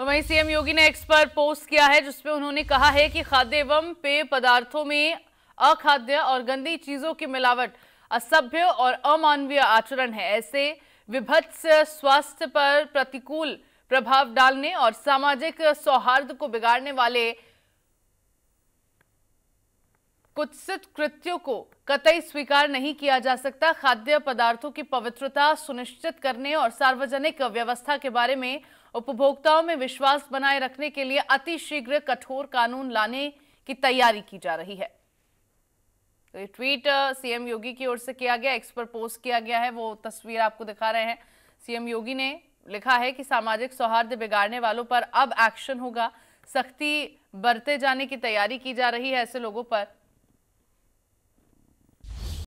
और वहीं सीएम योगी ने एक्स पर पोस्ट किया है जिसमें उन्होंने कहा है कि खाद्य एवं पेय पदार्थों में अखाद्य और गंदी चीजों की मिलावट असभ्य और अमानवीय आचरण है ऐसे विभत्स स्वास्थ्य पर प्रतिकूल प्रभाव डालने और सामाजिक सौहार्द को बिगाड़ने वाले कुत्सित कृत्यों को कतई स्वीकार नहीं किया जा सकता खाद्य पदार्थों की पवित्रता सुनिश्चित करने और सार्वजनिक व्यवस्था के बारे में उपभोक्ताओं में विश्वास बनाए रखने के लिए अतिशीघ्र कठोर कानून लाने की तैयारी की जा रही है तो ये ट्वीट सीएम योगी की ओर से किया गया एक्स पर पोस्ट किया गया है वो तस्वीर आपको दिखा रहे हैं सीएम योगी ने लिखा है कि सामाजिक सौहार्द बिगाड़ने वालों पर अब एक्शन होगा सख्ती बरते जाने की तैयारी की जा रही है ऐसे लोगों पर